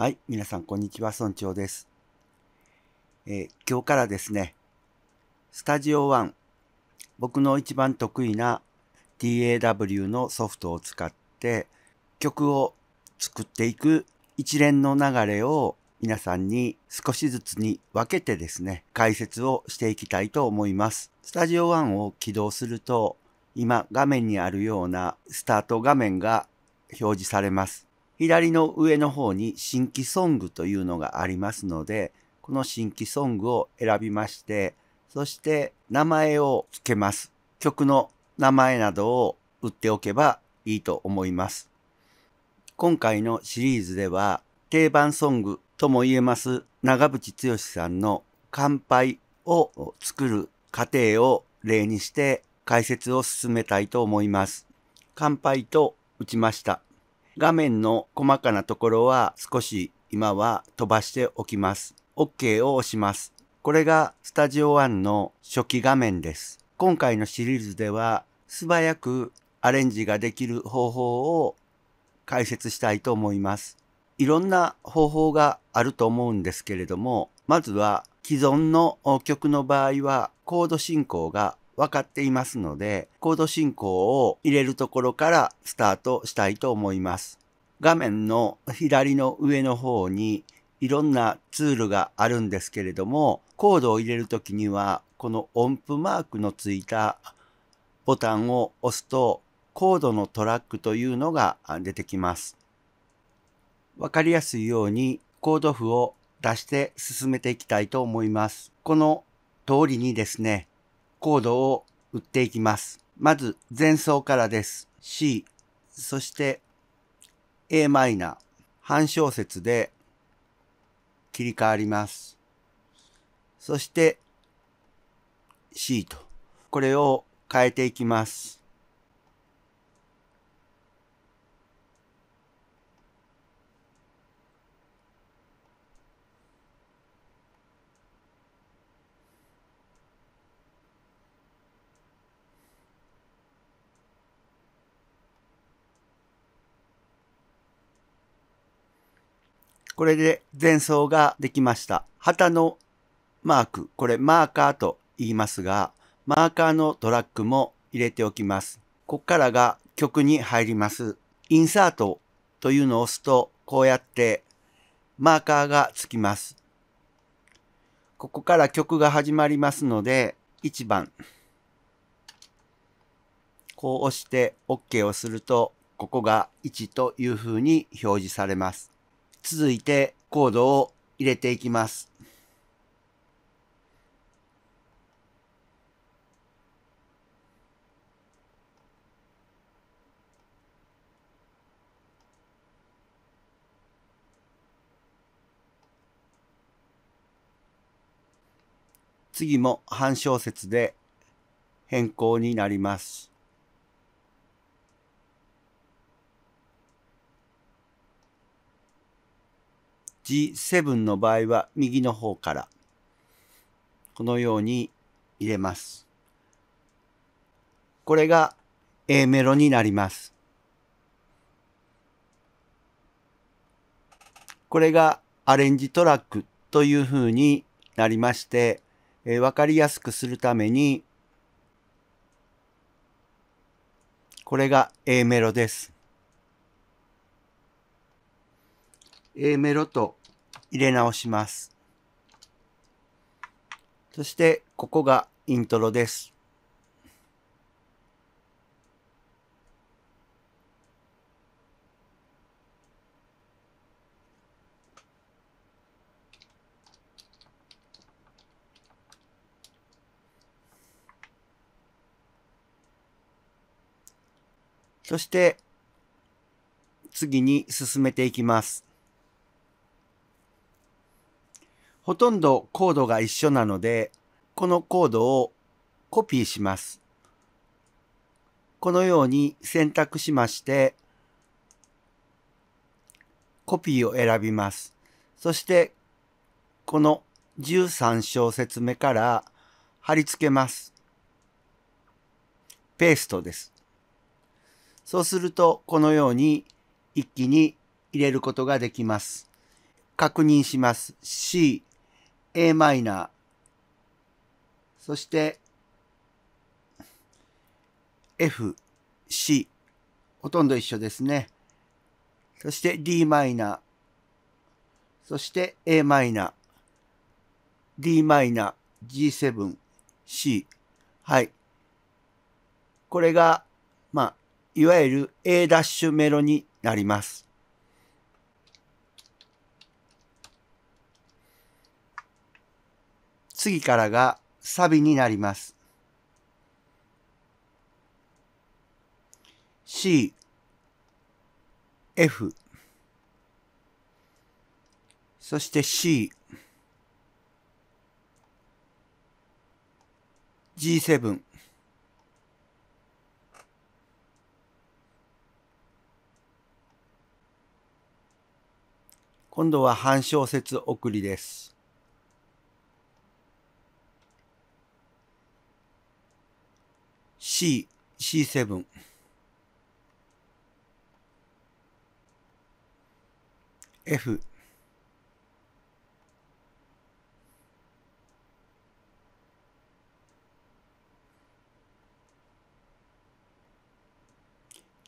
はい、皆さんこんにちは、村長です。えー、今日からですね、スタジオン、僕の一番得意な DAW のソフトを使って曲を作っていく一連の流れを皆さんに少しずつに分けてですね、解説をしていきたいと思います。スタジオンを起動すると、今画面にあるようなスタート画面が表示されます。左の上の方に新規ソングというのがありますので、この新規ソングを選びまして、そして名前を付けます。曲の名前などを打っておけばいいと思います。今回のシリーズでは定番ソングとも言えます長渕剛さんの乾杯を作る過程を例にして解説を進めたいと思います。乾杯と打ちました。画面の細かなところは少し今は飛ばしておきます。OK を押します。これがスタジオ1の初期画面です。今回のシリーズでは素早くアレンジができる方法を解説したいと思います。いろんな方法があると思うんですけれども、まずは既存の曲の場合はコード進行が分かっていますので、コード進行を入れるところからスタートしたいと思います。画面の左の上の方にいろんなツールがあるんですけれども、コードを入れるときには、この音符マークのついたボタンを押すと、コードのトラックというのが出てきます。わかりやすいようにコード譜を出して進めていきたいと思います。この通りにですね、コードを打っていきます。まず前奏からです。C、そして Am、半小節で切り替わります。そして C と、これを変えていきます。これで前奏ができました。旗のマーク、これマーカーと言いますが、マーカーのトラックも入れておきます。こっからが曲に入ります。インサートというのを押すと、こうやってマーカーがつきます。ここから曲が始まりますので、1番。こう押して OK をすると、ここが1というふうに表示されます。続いてコードを入れていきます。次も半小節で変更になります。G7 の場合は右の方からこのように入れます。これが A メロになります。これがアレンジトラックというふうになりまして、えー、分かりやすくするためにこれが A メロです。A メロと入れ直します。そして、ここがイントロです。そして、次に進めていきます。ほとんどコードが一緒なので、このコードをコピーします。このように選択しまして、コピーを選びます。そして、この13小節目から貼り付けます。ペーストです。そうすると、このように一気に入れることができます。確認します。C、a m そして F、C、ほとんど一緒ですね。そして d マイナー、そして a マイナー、d マイナー、G7、C。はい。これが、まあ、いわゆる A' メロになります。次からがサビになります。C、F、そして C、G7、今度は半小節送りです。C、C7。F。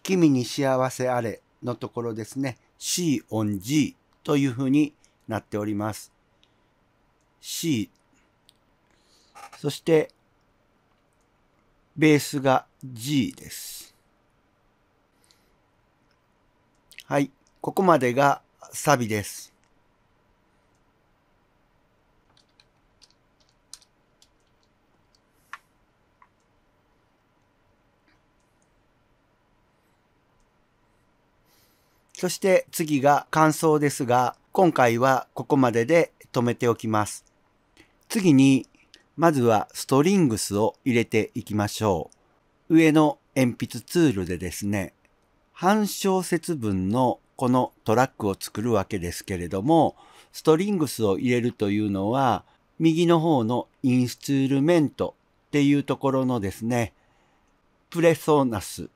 君に幸せあれのところですね。C on G というふうになっております。C。そしてベースが G です。はい、ここまでがサビです。そして次が感想ですが、今回はここまでで止めておきます。次にまずはストリングスを入れていきましょう。上の鉛筆ツールでですね、半小節分のこのトラックを作るわけですけれども、ストリングスを入れるというのは、右の方のインストゥールメントっていうところのですね、プレソーナス、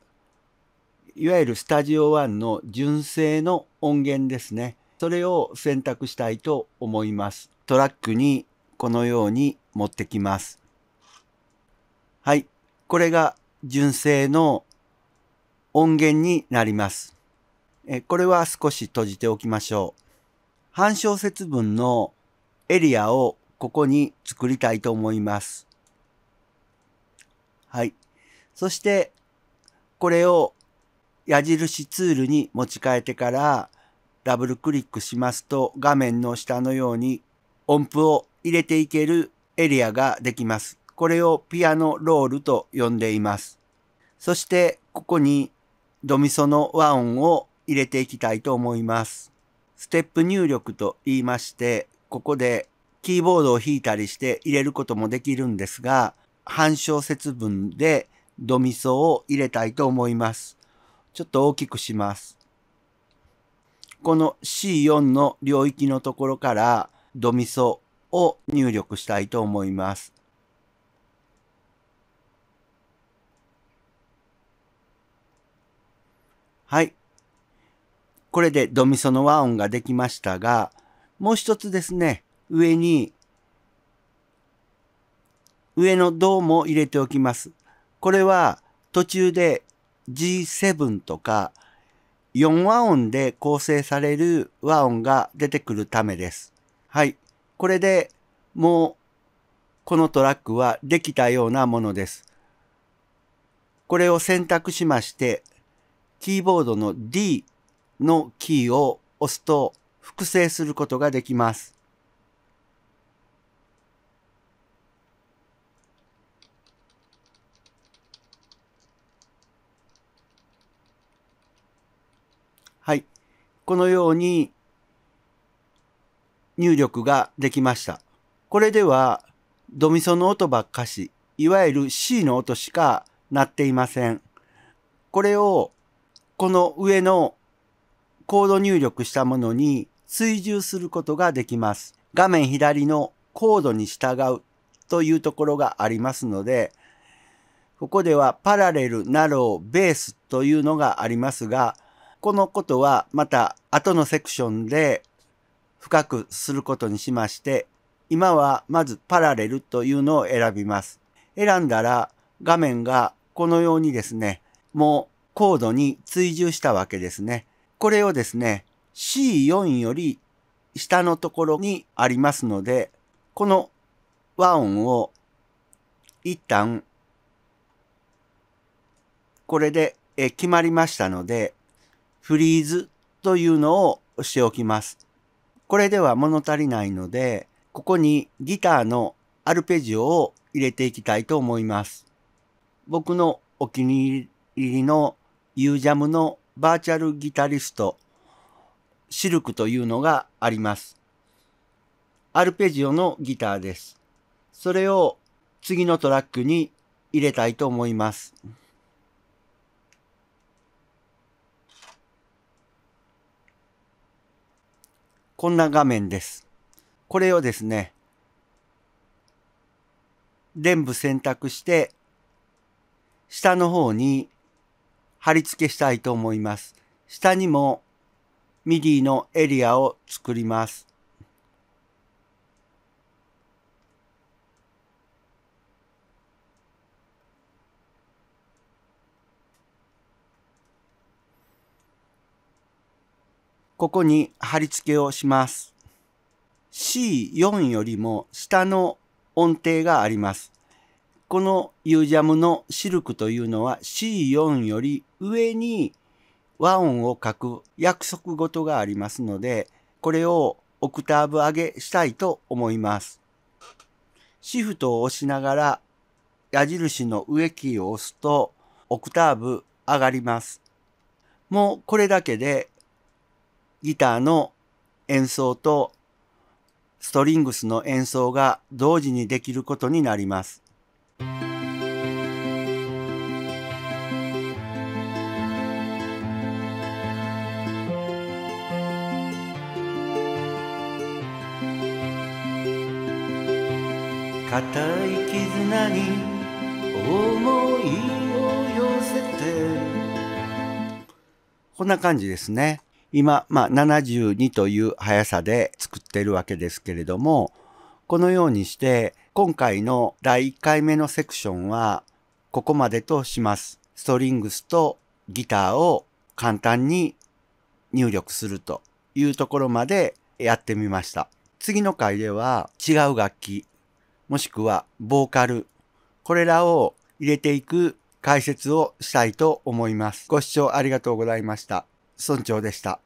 いわゆるスタジオ1の純正の音源ですね。それを選択したいと思います。トラックにこのように持ってきます。はい。これが純正の音源になります。えこれは少し閉じておきましょう。反小節分のエリアをここに作りたいと思います。はい。そして、これを矢印ツールに持ち替えてからダブルクリックしますと画面の下のように音符を入れていけるエリアができます。これをピアノロールと呼んでいます。そしてここにドミソの和音を入れていきたいと思います。ステップ入力と言いまして、ここでキーボードを弾いたりして入れることもできるんですが、半小節分でドミソを入れたいと思います。ちょっと大きくします。この C4 の領域のところからドミソを入力したいと思います。はい。これでドミソの和音ができましたが、もう一つですね、上に、上のドも入れておきます。これは途中で G7 とか4和音で構成される和音が出てくるためです。はい。これでもうこのトラックはできたようなものです。これを選択しまして、キーボードの D のキーを押すと複製することができます。はい。このように入力ができました。これでは、ドミソの音ばっかし、いわゆる C の音しか鳴っていません。これを、この上のコード入力したものに追従することができます。画面左のコードに従うというところがありますので、ここではパラレル、ナロー、ベースというのがありますが、このことはまた後のセクションで深くすることにしまして、今はまずパラレルというのを選びます。選んだら画面がこのようにですね、もう高度に追従したわけですね。これをですね、C4 より下のところにありますので、この和音を一旦これで決まりましたので、フリーズというのをしておきます。これでは物足りないので、ここにギターのアルペジオを入れていきたいと思います。僕のお気に入りの UJAM のバーチャルギタリスト、シルクというのがあります。アルペジオのギターです。それを次のトラックに入れたいと思います。こんな画面です。これをですね、全部選択して、下の方に貼り付けしたいと思います。下にも MIDI のエリアを作ります。ここに貼り付けをします。C4 よりも下の音程があります。このユージャムのシルクというのは C4 より上に和音を書く約束事がありますので、これをオクターブ上げしたいと思います。シフトを押しながら矢印の上キーを押すとオクターブ上がります。もうこれだけでギターの演奏とストリングスの演奏が同時にできることになります。固い絆に思いを寄せてこんな感じですね。今、まあ、72という速さで作ってるわけですけれども、このようにして、今回の第1回目のセクションは、ここまでとします。ストリングスとギターを簡単に入力するというところまでやってみました。次の回では違う楽器、もしくはボーカル、これらを入れていく解説をしたいと思います。ご視聴ありがとうございました。村長でした。